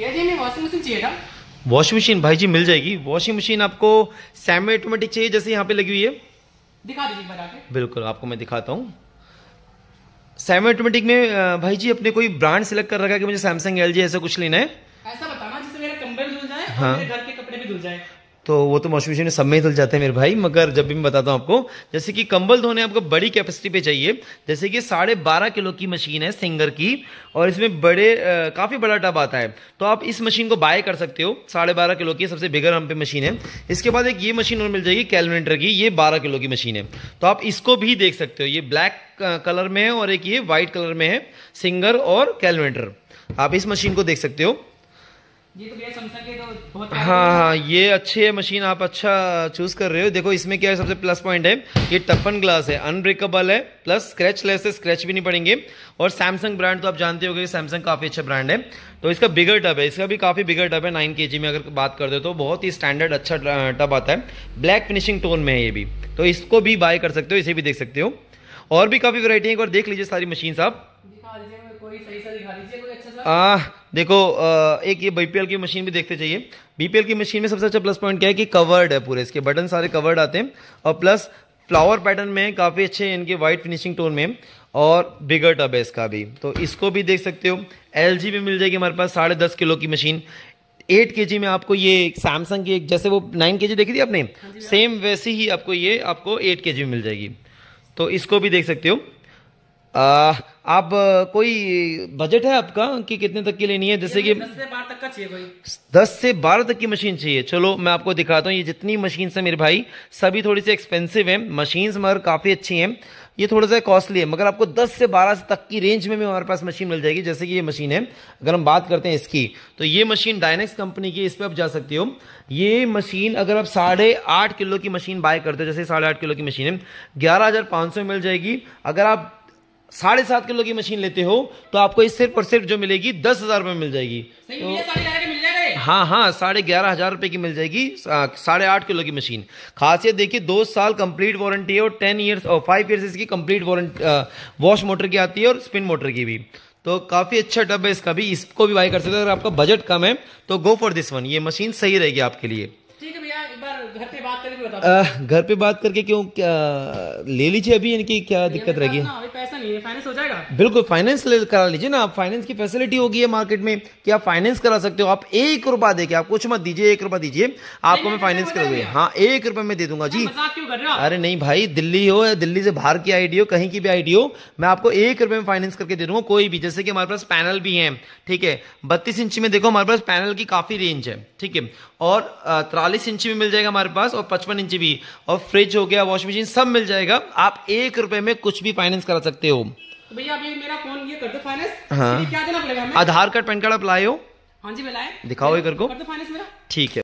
Washing machine भाई जी मिल जाएगी वॉशिंग मशीन आपको सेमी ऑटोमेटिक चाहिए जैसे यहाँ पे लगी हुई है दिखा दीजिए बिल्कुल आपको मैं दिखाता हूँ सेमी ऑटोमेटिक में भाई जी अपने कोई ब्रांड सिलेक्ट कर रखा है कि मुझे सैमसंग एल ऐसा कुछ लेना है ऐसा बताना जिससे मेरा कंबल धुल जाए हाँ। और मेरे घर के कपड़े भी धुल जाए तो वो तो वॉशिंग मशीन में सब में ही धुल जाते हैं मेरे भाई मगर जब भी मैं बताता हूँ आपको जैसे कि कंबल धोने आपको बड़ी कैपेसिटी पे चाहिए जैसे कि साढ़े बारह किलो की मशीन है सिंगर की और इसमें बड़े काफ़ी बड़ा टब आता है तो आप इस मशीन को बाय कर सकते हो साढ़े बारह किलो की सबसे बिगर हम पे मशीन है इसके बाद एक ये मशीन और मिल जाएगी कैलमेंटर की ये बारह किलो की मशीन है तो आप इसको भी देख सकते हो ये ब्लैक कलर में है और एक ये वाइट कलर में है सिंगर और कैलमेंटर आप इस मशीन को देख सकते हो तो हाँ हाँ ये अच्छी है मशीन आप अच्छा चूज कर रहे हो देखो इसमें क्या है सबसे प्लस पॉइंट है ये टफन ग्लास है अनब्रेकेबल है प्लस स्क्रैच लेस है स्क्रैच भी नहीं पड़ेंगे और सैमसंग ब्रांड तो आप जानते हो कि सैमसंग काफ़ी अच्छा ब्रांड है तो इसका बिगर टब है इसका भी काफ़ी बिगर टब है नाइन के में अगर बात कर दो तो बहुत ही स्टैंडर्ड अच्छा टब आता है ब्लैक फिनिशिंग टोन में है ये भी तो इसको भी बाय कर सकते हो इसे भी देख सकते हो और भी काफ़ी वैरायटी है एक बार देख लीजिए सारी मशीन आप देखो एक ये बीपीएल की मशीन भी देखते चाहिए बीपीएल की मशीन में सबसे अच्छा प्लस पॉइंट क्या है कि कवर्ड है पूरे इसके बटन सारे कवर्ड आते हैं और प्लस फ्लावर पैटर्न में काफ़ी अच्छे इनके व्हाइट फिनिशिंग टोन में और बिगर टब है इसका भी तो इसको भी देख सकते हो एल में मिल जाएगी हमारे पास साढ़े दस किलो की मशीन एट के में आपको ये सैमसंग की एक जैसे वो नाइन के देखी थी आपने सेम हाँ हाँ। वैसे ही आपको ये आपको एट के में मिल जाएगी तो इसको भी देख सकते हो आ, आप कोई बजट है आपका कि कितने तक की लेनी है जैसे कि दस से बारह तक भाई दस से बारह तक की मशीन चाहिए चलो मैं आपको दिखाता हूँ ये जितनी मशीन है मेरे भाई सभी थोड़ी सी एक्सपेंसिव हैं मशीन्स मगर काफ़ी अच्छी हैं ये थोड़ा सा कॉस्टली है मगर आपको 10 से 12 तक की रेंज में भी हमारे पास मशीन मिल जाएगी जैसे कि ये मशीन है अगर हम बात करते हैं इसकी तो ये मशीन डायनेक्स कंपनी की इस पर आप जा सकते हो ये मशीन अगर आप साढ़े आठ किलो की मशीन बाय करते हो जैसे साढ़े आठ किलो की मशीन है ग्यारह हज़ार पाँच सौ में मिल जाएगी अगर आप साढ़े सात किलो की मशीन लेते हो तो आपको इस सिर्फ और सिर्फ जो मिलेगी दस हजार रुपये मिल जाएगी तो, हाँ हाँ साढ़े ग्यारह हजार रुपए की मिल जाएगी साढ़े आठ किलो की मशीन खासियत देखिए दो साल कंप्लीट वारंटी है और टेन ईयर्स और फाइव ईयर्स इसकी कंप्लीट वारंटी वॉश मोटर की आती है और स्पिन मोटर की भी तो काफ़ी अच्छा टब है इसका भी इसको भी बाई कर सकते अगर आपका बजट कम है तो गो फॉर दिस वन ये मशीन सही रहेगी आपके लिए घर पे बात करके क्यों क्या ले लीजिए अभी इनकी क्या दिक्कत रहेगी हाँ, चाहिए फाइनेंस हो बिल्कुल फाइनेंस करा लीजिए ना आप फाइनेंस की फैसिलिटी होगी है मार्केट में कि आप फाइनेंस करा सकते हो आप एक रुपया देके आप कुछ मत दीजिए एक रुपया दीजिए आपको मैं फाइनेंस कर दूंगा हाँ एक रुपये में दे दूंगा जी अरे नहीं भाई दिल्ली हो या दिल्ली से बाहर की आईडी हो कहीं की भी आईडी हो मैं आपको एक रुपये में फाइनेंस करके दे दूंगा कोई भी जैसे कि हमारे पास पैनल भी है ठीक है बत्तीस इंच में देखो हमारे पास पैनल की काफी रेंज है ठीक है और तिरालीस इंच भी मिल जाएगा हमारे पास और पचपन इंच भी और फ्रिज हो गया वॉशिंग मशीन सब मिल जाएगा आप एक रुपए में कुछ भी फाइनेंस करा सकते हो हो तो भैया अभी मेरा फोन ये कर दो फाइनेंस हाँ क्या देना पड़ेगा आधार कार्ड पैन कार्ड आप लाए हो हाँ जी मैं लाए दिखाओ एक को ठीक है